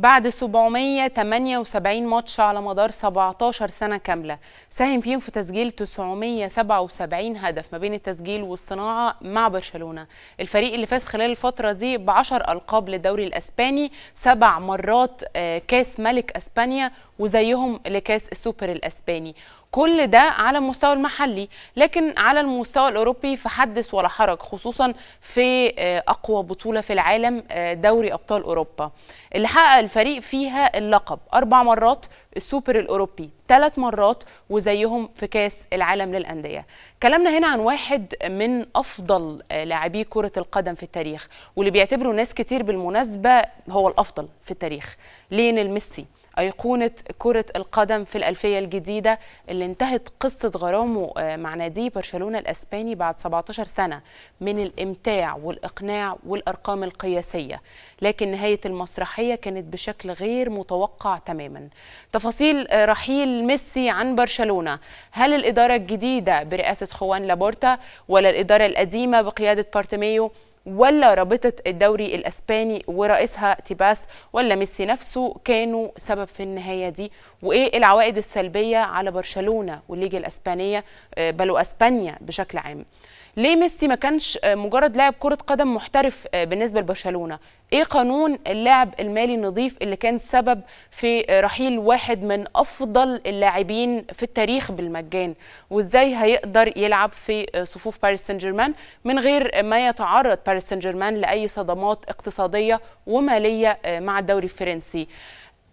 بعد 778 ماتش على مدار 17 سنة كاملة ساهم فيهم في تسجيل 977 هدف ما بين التسجيل والصناعة مع برشلونة الفريق اللي فاز خلال الفترة دي ب 10 ألقاب للدوري الأسباني سبع مرات آه، كاس ملك أسبانيا وزيهم لكاس السوبر الأسباني كل ده على المستوى المحلي لكن على المستوى الاوروبي فحدث ولا حرج خصوصا في آه، اقوى بطوله في العالم آه، دوري ابطال اوروبا اللي حقق الفريق فيها اللقب اربع مرات السوبر الاوروبي ثلاث مرات وزيهم في كاس العالم للانديه كلامنا هنا عن واحد من افضل آه، لاعبي كره القدم في التاريخ واللي بيعتبره ناس كتير بالمناسبه هو الافضل في التاريخ لين الميسي أيقونة كرة القدم في الألفية الجديدة اللي انتهت قصة غرامه آه، مع نادي برشلونة الأسباني بعد 17 سنة من الإمتاع والإقناع والأرقام القياسية لكن نهاية المسرحية كانت بشكل غير متوقع تماما تفاصيل آه، رحيل ميسي عن برشلونة هل الإدارة الجديدة برئاسة خوان لابورتا ولا الإدارة القديمة بقيادة بارتيميو ولا رابطه الدوري الاسباني ورئيسها تيباس ولا ميسي نفسه كانوا سبب في النهايه دي وايه العوائد السلبيه على برشلونه والليجا الاسبانيه آه، بلو اسبانيا بشكل عام ليه ميسي ما كانش آه، مجرد لاعب كره قدم محترف آه، بالنسبه لبرشلونه ايه قانون اللاعب المالي النظيف اللي كان سبب في آه، رحيل واحد من افضل اللاعبين في التاريخ بالمجان وازاي هيقدر يلعب في صفوف باريس سان جيرمان من غير ما يتعرض باريس سان جيرمان لاي صدمات اقتصاديه وماليه مع الدوري الفرنسي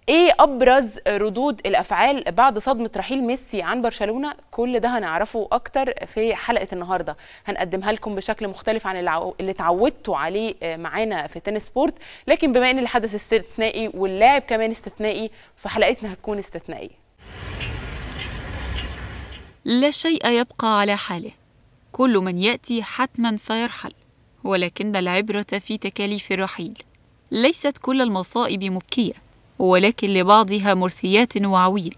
ايه ابرز ردود الافعال بعد صدمه رحيل ميسي عن برشلونه كل ده هنعرفه اكتر في حلقه النهارده هنقدمها لكم بشكل مختلف عن اللي اتعودتوا عليه آه، معانا في تنس سبورت لكن بما ان الحدث استثنائي واللاعب كمان استثنائي فحلقتنا هتكون استثنائيه لا شيء يبقى على حاله كل من ياتي حتما سيرحل ولكن العبره في تكاليف الرحيل ليست كل المصائب مبكيه ولكن لبعضها مرثيات وعويل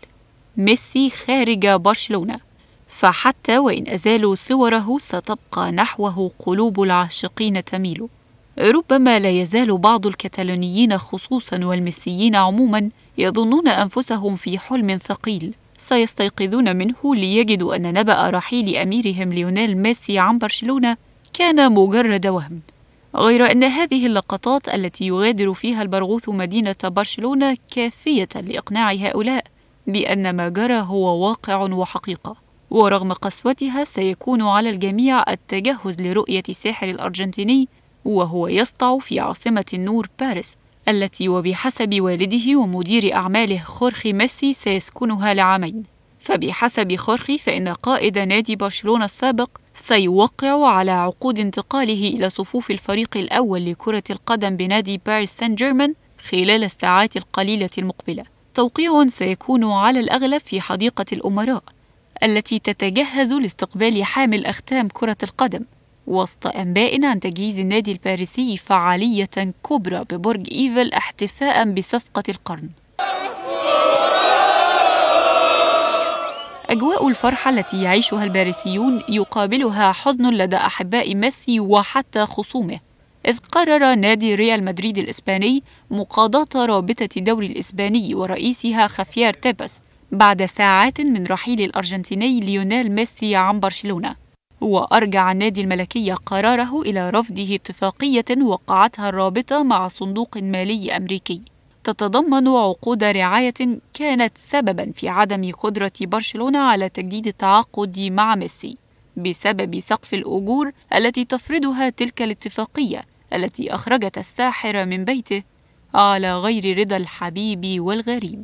ميسي خارج برشلونة فحتى وإن أزالوا صوره ستبقى نحوه قلوب العاشقين تميل ربما لا يزال بعض الكتالونيين خصوصا والميسيين عموما يظنون أنفسهم في حلم ثقيل سيستيقظون منه ليجدوا أن نبأ رحيل أميرهم ليونيل ميسي عن برشلونة كان مجرد وهم غير أن هذه اللقطات التي يغادر فيها البرغوث مدينة برشلونة كافية لإقناع هؤلاء بأن ما جرى هو واقع وحقيقة ورغم قسوتها سيكون على الجميع التجهز لرؤية الساحر الأرجنتيني وهو يسطع في عاصمة النور باريس التي وبحسب والده ومدير أعماله خورخي ميسي سيسكنها لعامين فبحسب خرخي فإن قائد نادي برشلونة السابق سيوقع على عقود انتقاله إلى صفوف الفريق الأول لكرة القدم بنادي باريس سان جيرمان خلال الساعات القليلة المقبلة توقيع سيكون على الأغلب في حديقة الأمراء التي تتجهز لاستقبال حامل أختام كرة القدم وسط أنباء عن تجهيز النادي الباريسي فعالية كبرى ببرج إيفل احتفاء بصفقة القرن أجواء الفرحة التي يعيشها الباريسيون يقابلها حزن لدى أحباء ميسي وحتى خصومه إذ قرر نادي ريال مدريد الإسباني مقاضاة رابطة الدوري الإسباني ورئيسها خافيار تيبس بعد ساعات من رحيل الأرجنتيني ليونيل ميسي عن برشلونة وأرجع النادي الملكي قراره إلى رفضه اتفاقية وقعتها الرابطة مع صندوق مالي أمريكي تتضمن عقود رعاية كانت سببا في عدم قدرة برشلونة على تجديد التعاقد مع ميسي بسبب سقف الأجور التي تفرضها تلك الاتفاقية التي أخرجت الساحر من بيته على غير رضا الحبيب والغريب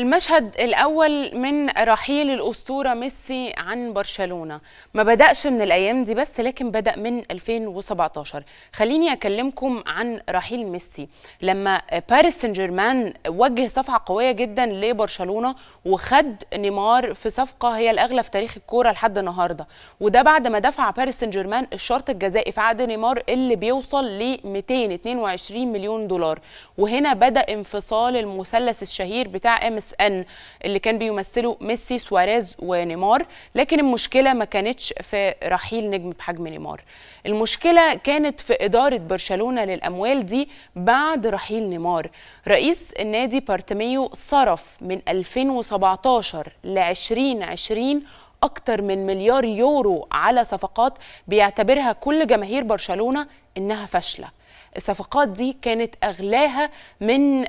المشهد الأول من رحيل الأسطورة ميسي عن برشلونة ما بدأش من الأيام دي بس لكن بدأ من 2017 خليني أكلمكم عن رحيل ميسي لما باريس سان جيرمان وجه صفعة قوية جدا لبرشلونة وخد نيمار في صفقة هي الأغلى في تاريخ الكورة لحد النهاردة وده بعد ما دفع باريس سان جيرمان الشرط الجزائي في عقد نيمار اللي بيوصل ل 222 مليون دولار وهنا بدأ انفصال المثلث الشهير بتاع ام ان اللي كان بيمثله ميسي سواريز ونيمار لكن المشكله ما كانتش في رحيل نجم بحجم نيمار المشكله كانت في اداره برشلونه للاموال دي بعد رحيل نيمار رئيس النادي بارتميو صرف من 2017 ل 2020 أكتر من مليار يورو على صفقات بيعتبرها كل جماهير برشلونة إنها فاشلة الصفقات دي كانت اغلاها من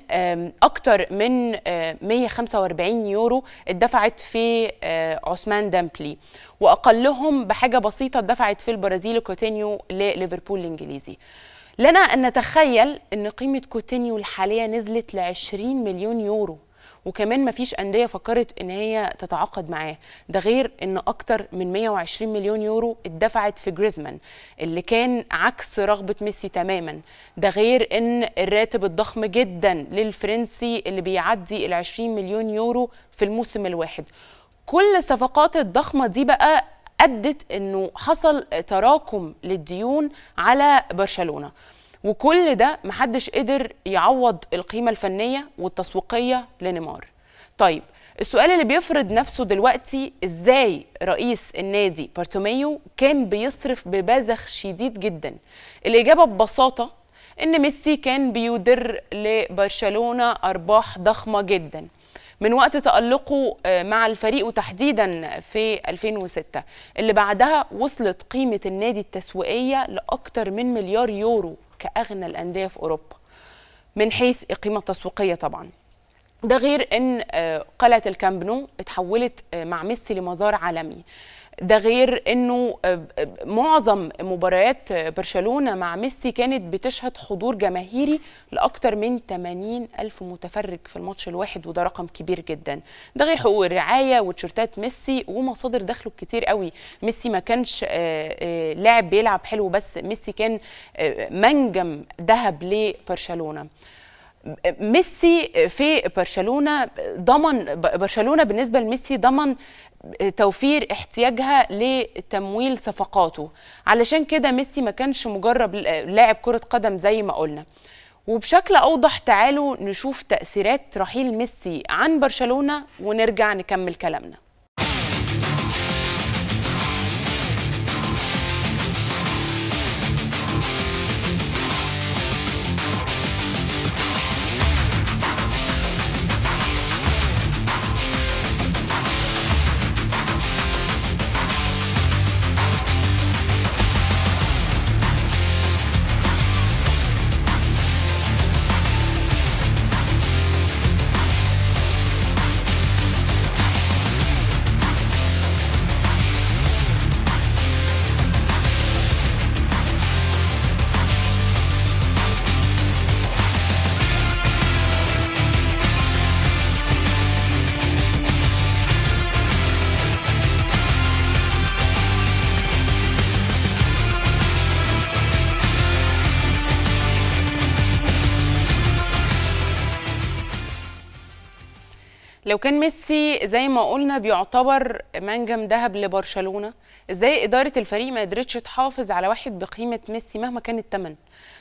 اكتر من 145 آه، يورو اتدفعت في آه، عثمان دامبلي واقلهم بحاجه بسيطه اتدفعت في البرازيل كوتينيو لليفربول الانجليزي لنا ان نتخيل ان قيمه كوتينيو الحاليه نزلت ل 20 مليون يورو وكمان مفيش انديه فكرت ان هي تتعاقد معاه ده غير ان اكتر من 120 مليون يورو اتدفعت في جريزمان اللي كان عكس رغبه ميسي تماما ده غير ان الراتب الضخم جدا للفرنسي اللي بيعدي ال 20 مليون يورو في الموسم الواحد كل الصفقات الضخمه دي بقى ادت انه حصل تراكم للديون على برشلونه وكل ده محدش قدر يعوض القيمه الفنيه والتسويقيه لنيمار طيب السؤال اللي بيفرض نفسه دلوقتي ازاي رئيس النادي بارتوميو كان بيصرف ببذخ شديد جدا الاجابه ببساطه ان ميسي كان بيدر لبرشلونه ارباح ضخمه جدا من وقت تألقه آه، مع الفريق وتحديدا في 2006 اللي بعدها وصلت قيمة النادي التسويقية لأكثر من مليار يورو كأغنى الأندية في أوروبا من حيث القيمة التسويقية طبعا ده غير ان آه، قلعه الكامب نو اتحولت آه، مع ميسي لمزار عالمي ده غير انه آه، آه، معظم مباريات برشلونه مع ميسي كانت بتشهد حضور جماهيري لاكثر من 80 الف متفرج في الماتش الواحد وده رقم كبير جدا ده غير حقوق الرعايه وتيشيرتات ميسي ومصادر دخله كتير قوي ميسي ما كانش آه، لاعب بيلعب حلو بس ميسي كان منجم ذهب لبرشلونه ميسي في برشلونه ضمن برشلونه بالنسبه لميسي ضمن توفير احتياجها لتمويل صفقاته علشان كده ميسي ما كانش مجرب لاعب كرة قدم زي ما قلنا وبشكل أوضح تعالوا نشوف تأثيرات رحيل ميسي عن برشلونة ونرجع نكمل كلامنا لو كان ميسي زي ما قلنا بيعتبر منجم ذهب لبرشلونه ازاي اداره الفريق ما قدرتش تحافظ على واحد بقيمه ميسي مهما كان الثمن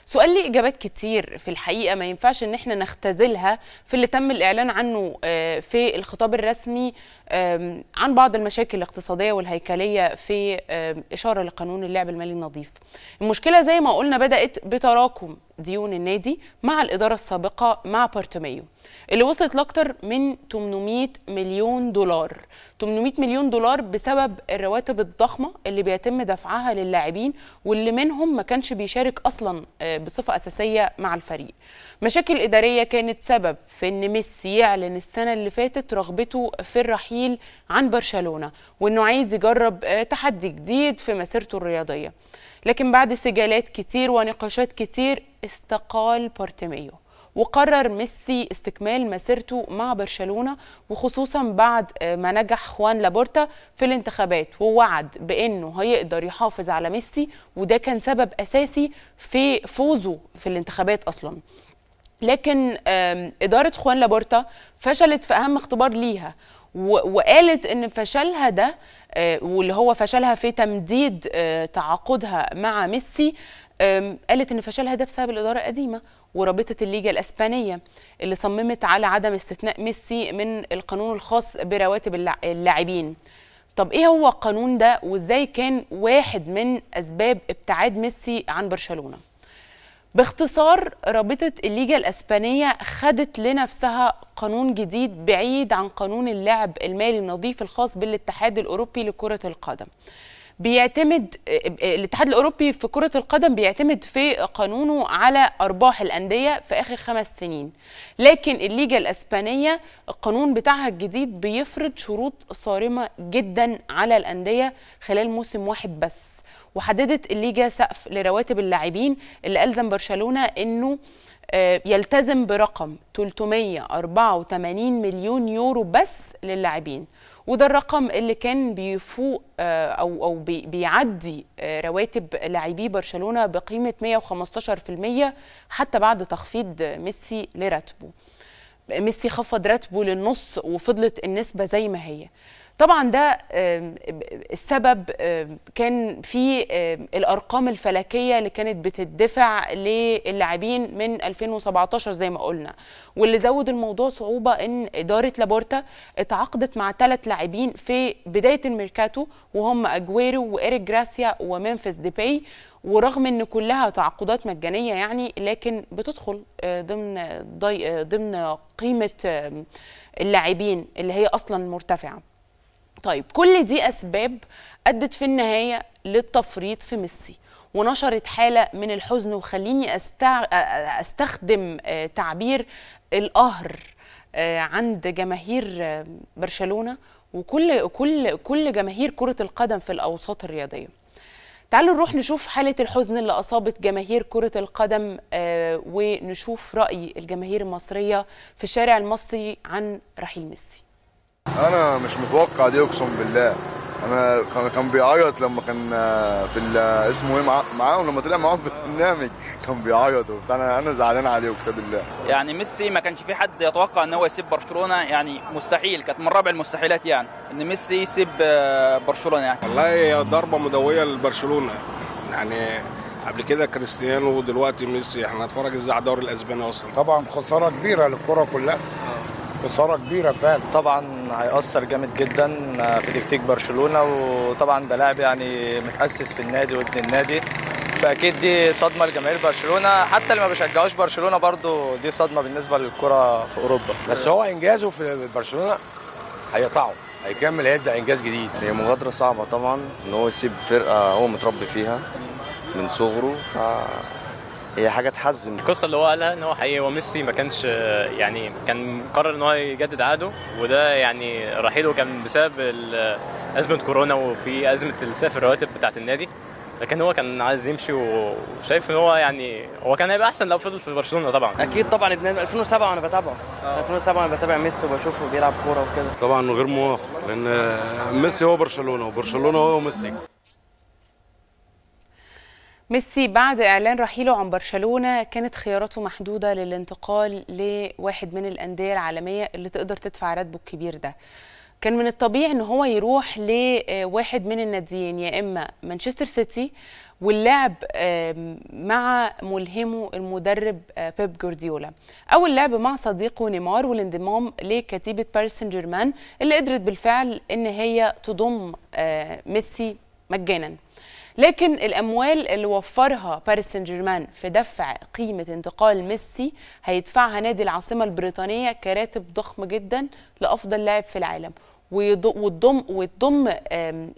سؤال لي اجابات كتير في الحقيقه ما ينفعش ان احنا نختزلها في اللي تم الاعلان عنه آه، في الخطاب الرسمي عن بعض المشاكل الاقتصاديه والهيكليه في اشاره لقانون اللعب المالي النظيف. المشكله زي ما قلنا بدات بتراكم ديون النادي مع الاداره السابقه مع بارتوميو اللي وصلت لاكثر من 800 مليون دولار. 800 مليون دولار بسبب الرواتب الضخمه اللي بيتم دفعها للاعبين واللي منهم ما كانش بيشارك اصلا أه، بصفه اساسيه مع الفريق. مشاكل اداريه كانت سبب في ان ميسي يعلن السنه اللي فاتت رغبته في الرحيل البديل عن برشلونه وانه عايز يجرب آه، تحدي جديد في مسيرته الرياضيه لكن بعد سجالات كتير ونقاشات كتير استقال بارتيميو وقرر ميسي استكمال مسيرته مع برشلونه وخصوصا بعد آه، ما نجح خوان لابورتا في الانتخابات ووعد بانه هيقدر يحافظ على ميسي وده كان سبب اساسي في فوزه في الانتخابات اصلا لكن اداره خوان لابورتا فشلت في اهم اختبار ليها وقالت ان فشلها ده آه، واللي هو فشلها في تمديد آه، تعاقدها مع ميسي قالت ان فشلها ده بسبب الاداره القديمه ورابطه الليجا الاسبانيه اللي صممت على عدم استثناء ميسي من القانون الخاص برواتب اللاعبين طب ايه هو القانون ده وازاي كان واحد من اسباب ابتعاد ميسي عن برشلونه باختصار رابطة الليجا الأسبانية خدت لنفسها قانون جديد بعيد عن قانون اللعب المالي النظيف الخاص بالاتحاد الأوروبي لكرة القدم بيعتمد الاتحاد الأوروبي في كرة القدم بيعتمد في قانونه على أرباح الأندية في آخر خمس سنين لكن الليجا الأسبانية القانون بتاعها الجديد بيفرض شروط صارمة جدا على الأندية خلال موسم واحد بس وحددت الليجا سقف لرواتب اللاعبين اللي ألزم برشلونة أنه آه، يلتزم برقم 384 مليون يورو بس للاعبين وده الرقم اللي كان بيفوق آه، او او بيعدي آه، رواتب لاعبي برشلونه بقيمه 115% حتى بعد تخفيض ميسي لراتبه ميسي خفض راتبه للنص وفضلت النسبه زي ما هي طبعا ده السبب كان في الارقام الفلكيه اللي كانت بتدفع للاعبين من 2017 زي ما قلنا واللي زود الموضوع صعوبه ان اداره لابورتا اتعاقدت مع ثلاث لاعبين في بدايه الميركاتو وهم اجويرو وإيريك جراسيا ومنفس ديباي ورغم ان كلها تعاقدات مجانيه يعني لكن بتدخل آه، ضمن آه، ضمن قيمه اللاعبين اللي هي اصلا مرتفعه طيب كل دي اسباب ادت في النهايه للتفريط في ميسي ونشرت حاله من الحزن وخليني أستع... استخدم آه، تعبير القهر آه، عند جماهير آه، برشلونه وكل كل كل جماهير كره القدم في الاوساط الرياضيه تعالوا نروح نشوف حالة الحزن اللي أصابت جماهير كرة القدم ونشوف رأي الجماهير المصرية في الشارع المصري عن رحيل ميسي انا مش متوقع دي اقسم بالله انا كان بيعيط لما كان آه، في اسمه ايه معاهم لما طلع معاهم في البرنامج كان بيعيط وبتاع انا انا زعلان عليه وكتاب الله يعني ميسي ما كانش في حد يتوقع ان هو يسيب برشلونه يعني مستحيل كانت من رابع المستحيلات يعني ان ميسي يسيب آه، برشلونه يعني والله هي ضربه مدويه لبرشلونه يعني قبل كده كريستيانو ودلوقتي ميسي احنا هنتفرج ازاي على الدوري الاسباني اصلا طبعا خساره كبيره للكره كلها آه. خساره كبيره فعلا طبعا هيأثر جامد جدا في تكتيك برشلونه وطبعا ده لاعب يعني متأسس في النادي وابن النادي فاكيد دي صدمه لجماهير برشلونه حتى اللي ما بيشجعوش برشلونه برضو دي صدمه بالنسبه للكره في اوروبا بس هو انجازه في برشلونه هيقطعه هيكمل هيبدا انجاز جديد هي مغادره صعبه طبعا ان هو يسيب فرقه هو متربي فيها من صغره ف هي حاجه تحزن القصه اللي هو قالها ان هو حقيقي هو ميسي ما كانش يعني كان قرر ان هو يجدد عقده وده يعني رحيله كان بسبب ازمه كورونا وفي ازمه السقف الرواتب بتاعه النادي لكن هو كان عايز يمشي وشايف ان هو يعني هو كان هيبقى احسن لو فضل في برشلونه طبعا اكيد طبعا ابن 2007 وانا بتابعه 2007 آه. انا بتابع ميسي وبشوفه بيلعب كوره وكده طبعا غير موافق لان ميسي هو برشلونه وبرشلونه هو ميسي ميسي بعد اعلان رحيله عن برشلونه كانت خياراته محدوده للانتقال لواحد من الانديه العالميه اللي تقدر تدفع راتبه الكبير ده كان من الطبيعي ان هو يروح لواحد من الناديين يا اما مانشستر سيتي واللعب مع ملهمه المدرب آه، بيب جوارديولا او اللعب مع صديقه نيمار والانضمام لكتيبه باريس سان جيرمان اللي قدرت بالفعل ان هي تضم آه، ميسي مجانا لكن الاموال اللي وفرها باريس سان جيرمان في دفع قيمه انتقال ميسي هيدفعها نادي العاصمه البريطانيه كراتب ضخم جدا لافضل لاعب في العالم وتضم وتضم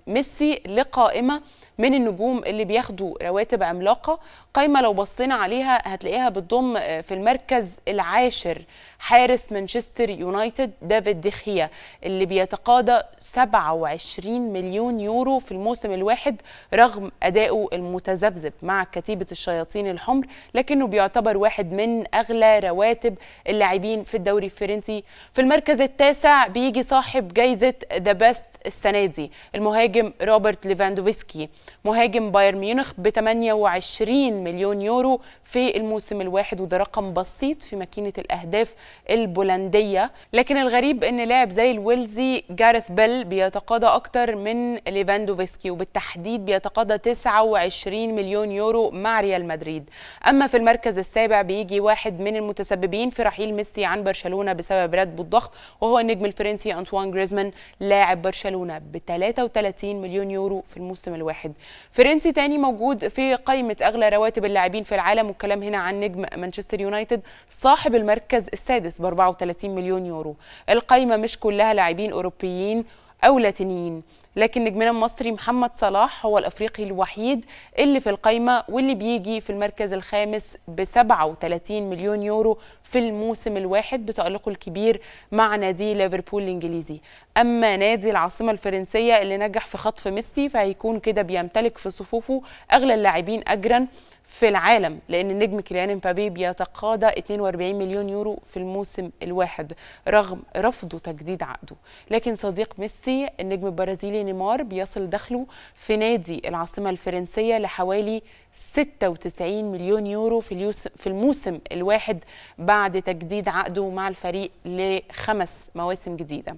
ميسي لقائمه من النجوم اللي بياخدوا رواتب عملاقه قايمه لو بصينا عليها هتلاقيها بتضم آه، في المركز العاشر حارس مانشستر يونايتد دافيد دخيا اللي بيتقاضى 27 مليون يورو في الموسم الواحد رغم ادائه المتذبذب مع كتيبه الشياطين الحمر لكنه بيعتبر واحد من اغلى رواتب اللاعبين في الدوري الفرنسي في المركز التاسع بيجي صاحب جايزه ذا بيست السنة دي المهاجم روبرت ليفاندوفسكي مهاجم بايرن ميونخ ب 28 مليون يورو في الموسم الواحد وده رقم بسيط في ماكينة الأهداف البولندية لكن الغريب أن لاعب زي الويلزي جارث بيل بيتقاضى أكتر من ليفاندوفسكي وبالتحديد بيتقاضى 29 مليون يورو مع ريال مدريد أما في المركز السابع بيجي واحد من المتسببين في رحيل ميسي عن برشلونة بسبب راتبه الضخم وهو النجم الفرنسي أنطوان جريزمان لاعب برشلونة برشلونه ب 33 مليون يورو في الموسم الواحد فرنسي تاني موجود في قائمه اغلى رواتب اللاعبين في العالم والكلام هنا عن نجم مانشستر يونايتد صاحب المركز السادس ب 34 مليون يورو القائمه مش كلها لاعبين اوروبيين أو لاتينيين لكن نجمنا المصري محمد صلاح هو الافريقي الوحيد اللي في القايمه واللي بيجي في المركز الخامس ب 37 مليون يورو في الموسم الواحد بتالقه الكبير مع نادي ليفربول الانجليزي اما نادي العاصمه الفرنسيه اللي نجح في خطف ميسي فهيكون كده بيمتلك في صفوفه اغلى اللاعبين اجرا في العالم لان النجم كيليان امبابي بيتقاضى 42 مليون يورو في الموسم الواحد رغم رفضه تجديد عقده لكن صديق ميسي النجم البرازيلي نيمار بيصل دخله في نادي العاصمه الفرنسيه لحوالي 96 مليون يورو في في الموسم الواحد بعد تجديد عقده مع الفريق لخمس مواسم جديده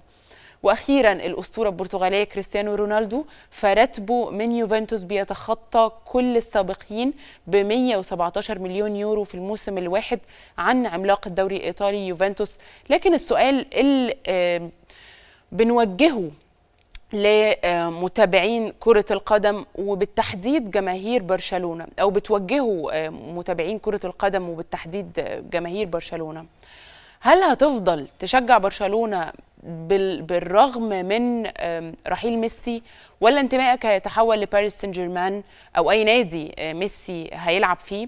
واخيرا الاسطوره البرتغاليه كريستيانو رونالدو فراتبه من يوفنتوس بيتخطى كل السابقين ب 117 مليون يورو في الموسم الواحد عن عملاق الدوري الايطالي يوفنتوس لكن السؤال اللي بنوجهه لمتابعين كرة القدم وبالتحديد جماهير برشلونة أو بتوجهوا متابعين كرة القدم وبالتحديد جماهير برشلونة هل هتفضل تشجع برشلونه بالرغم من رحيل ميسي ولا انتمائك هيتحول لباريس سان جيرمان او اي نادي آه، ميسي هيلعب فيه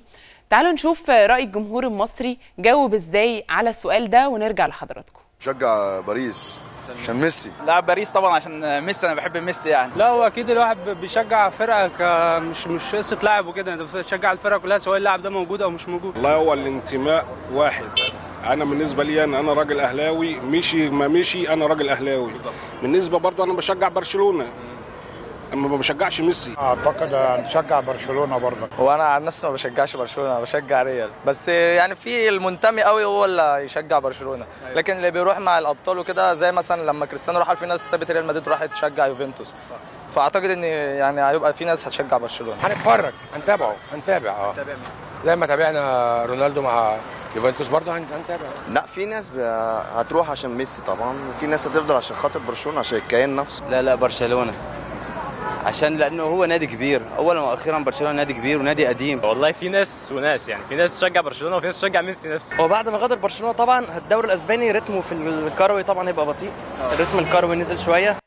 تعالوا نشوف راي الجمهور المصري جاوب ازاي على السؤال ده ونرجع لحضراتكم شجع باريس عشان ميسي لا باريس طبعا عشان ميسي انا بحب ميسي يعني لا هو اكيد الواحد بيشجع فرقه ك... مش مش قصه لاعب وكده انت بتشجع الفرقه كلها سواء اللاعب ده موجود او مش موجود والله هو الانتماء واحد انا بالنسبه لي انا انا راجل اهلاوي مشي ما مشي انا راجل اهلاوي بالنسبه برضه انا بشجع برشلونه اما ما بشجعش ميسي اعتقد هنشجع برشلونه برضه هو انا عن نفسي ما بشجعش برشلونه انا بشجع ريال بس يعني في المنتمي قوي هو اللي يشجع برشلونه أيوة. لكن اللي بيروح مع الابطال وكده زي مثلا لما كريستيانو راح في ناس سابت ريال مدريد راحت تشجع يوفنتوس فاعتقد ان يعني هيبقى في ناس هتشجع برشلونه هنتفرج هنتابعه هنتابع اه زي ما تابعنا رونالدو مع يوفنتوس برضه هنتابع لا في ناس هتروح عشان ميسي طبعا وفي ناس هتفضل عشان خاطر برشلونه عشان الكيان نفسه لا لا برشلونه عشان لانه هو نادي كبير اولا واخيرا برشلونه نادي كبير ونادي قديم والله في ناس وناس يعني في ناس تشجع برشلونه وفي ناس تشجع ميسي نفسه هو بعد ما غادر برشلونه طبعا الدوري الاسباني رتمه في الكروي طبعا هيبقى بطيء آه. رتم الكروي نزل شويه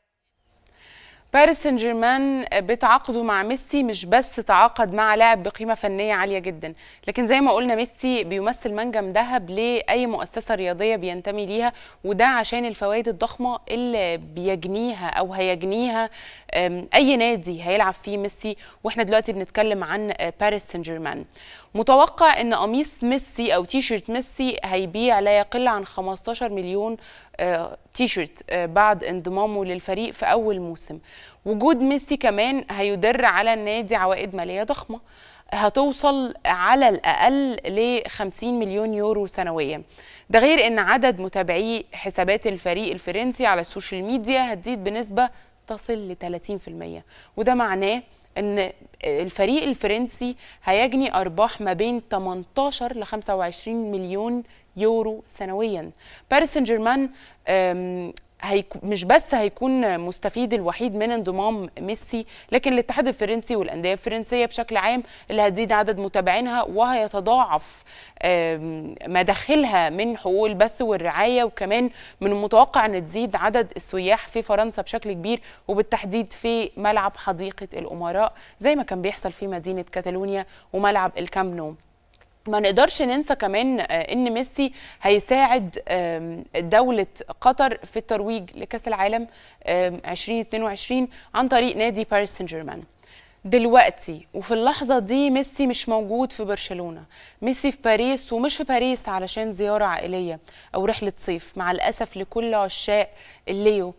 باريس سان جيرمان بتعاقده مع ميسي مش بس تعاقد مع لاعب بقيمه فنيه عاليه جدا لكن زي ما قلنا ميسي بيمثل منجم ذهب لاي مؤسسه رياضيه بينتمي ليها وده عشان الفوائد الضخمه اللي بيجنيها او هيجنيها اي نادي هيلعب فيه ميسي واحنا دلوقتي بنتكلم عن باريس سان جيرمان متوقع ان قميص ميسي او تيشرت ميسي هيبيع لا يقل عن 15 مليون آه، تيشرت آه، بعد انضمامه للفريق في اول موسم وجود ميسي كمان هيدر على النادي عوائد ماليه ضخمه هتوصل على الاقل ل 50 مليون يورو سنويا ده غير ان عدد متابعي حسابات الفريق الفرنسي على السوشيال ميديا هتزيد بنسبه تصل ل 30% وده معناه ان الفريق الفرنسي هيجني ارباح ما بين 18 ل 25 مليون يورو سنويا باريس سان جيرمان هيك... مش بس هيكون مستفيد الوحيد من انضمام ميسي لكن الاتحاد الفرنسي والانديه الفرنسيه بشكل عام اللي هتزيد عدد متابعينها وهيتضاعف مداخلها من حقوق البث والرعايه وكمان من المتوقع ان تزيد عدد السياح في فرنسا بشكل كبير وبالتحديد في ملعب حديقه الامراء زي ما كان بيحصل في مدينه كاتالونيا وملعب الكامب نو ما نقدرش ننسى كمان آه، ان ميسي هيساعد دولة قطر في الترويج لكأس العالم 2022 عن طريق نادي باريس سان جيرمان دلوقتي وفي اللحظة دي ميسي مش موجود في برشلونة ميسي في باريس ومش في باريس علشان زيارة عائلية أو رحلة صيف مع الأسف لكل عشاق الليو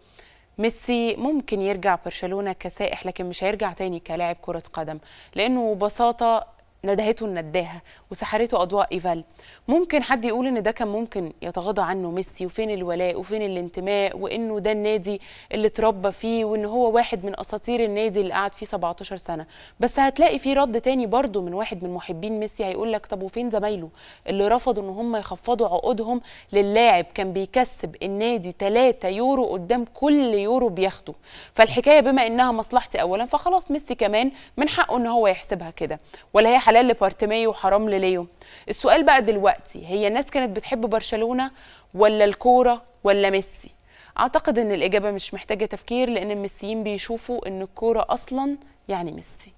ميسي ممكن يرجع برشلونة كسائح لكن مش هيرجع تاني كلاعب كرة قدم لأنه ببساطة ندهته النداهه وسحرته اضواء ايفال ممكن حد يقول ان ده كان ممكن يتغاضى عنه ميسي وفين الولاء وفين الانتماء وانه ده النادي اللي اتربى فيه وان هو واحد من اساطير النادي اللي قعد فيه 17 سنه بس هتلاقي في رد تاني برضه من واحد من محبين ميسي هيقول لك طب وفين زمايله اللي رفضوا ان هم يخفضوا عقودهم للاعب كان بيكسب النادي 3 يورو قدام كل يورو بياخده فالحكايه بما انها مصلحتي اولا فخلاص ميسي كمان من حقه ان هو يحسبها كده ولا هي حلال لبارتيميو وحرام لليو السؤال بقى دلوقتي هي الناس كانت بتحب برشلونه ولا الكوره ولا ميسي اعتقد ان الاجابه مش محتاجه تفكير لان الميسيين بيشوفوا ان الكوره اصلا يعني ميسي